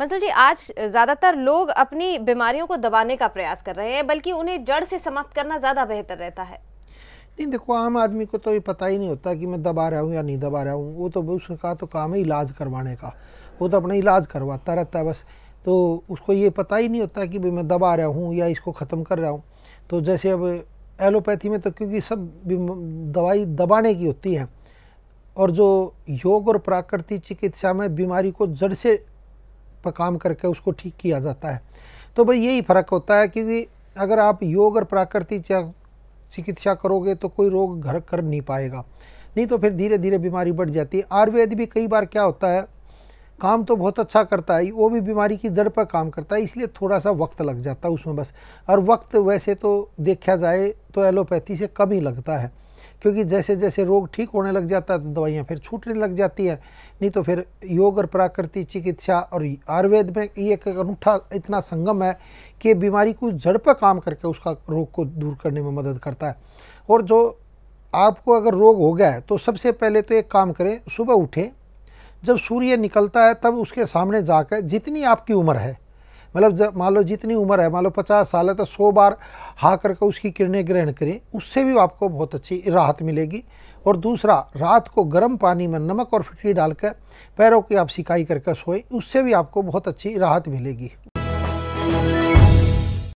मंसल जी आज ज़्यादातर लोग अपनी बीमारियों को दबाने का प्रयास कर रहे हैं बल्कि उन्हें जड़ से समाप्त करना ज़्यादा बेहतर रहता है नहीं देखो आम आदमी को तो ये पता ही नहीं होता कि मैं दबा रहा हूँ या नहीं दबा रहा हूँ वो तो उसका तो काम है इलाज करवाने का वो तो अपना इलाज करवाता रहता है बस तो उसको ये पता ही नहीं होता कि भाई मैं दबा रहा हूँ या इसको ख़त्म कर रहा हूँ तो जैसे अब एलोपैथी में तो क्योंकि सब दवाई दबाने की होती है और जो योग और प्राकृतिक चिकित्सा में बीमारी को जड़ से पर काम करके उसको ठीक किया जाता है तो भाई यही फ़र्क होता है क्योंकि अगर आप योग और प्राकृतिक चिकित्सा करोगे तो कोई रोग घर कर नहीं पाएगा नहीं तो फिर धीरे धीरे बीमारी बढ़ जाती है आयुर्वेद भी कई बार क्या होता है काम तो बहुत अच्छा करता है वो भी बीमारी की जड़ पर काम करता है इसलिए थोड़ा सा वक्त लग जाता है उसमें बस और वक्त वैसे तो देखा जाए तो एलोपैथी से कम ही लगता है क्योंकि जैसे जैसे रोग ठीक होने लग जाता है तो दवाइयाँ फिर छूटने लग जाती है नहीं तो फिर योग और प्राकृतिक चिकित्सा और आयुर्वेद में ये एक अनूठा इतना संगम है कि बीमारी को जड़ पर काम करके उसका रोग को दूर करने में मदद करता है और जो आपको अगर रोग हो गया है तो सबसे पहले तो एक काम करें सुबह उठें जब सूर्य निकलता है तब उसके सामने जाकर जितनी आपकी उम्र है मतलब जब मान लो जितनी उम्र है मान लो पचास साल है तो सौ बार हा करके उसकी किरणें ग्रहण करें उससे भी आपको बहुत अच्छी राहत मिलेगी और दूसरा रात को गर्म पानी में नमक और फिटकी डालकर पैरों की आप सिकाई करके सोए उससे भी आपको बहुत अच्छी राहत मिलेगी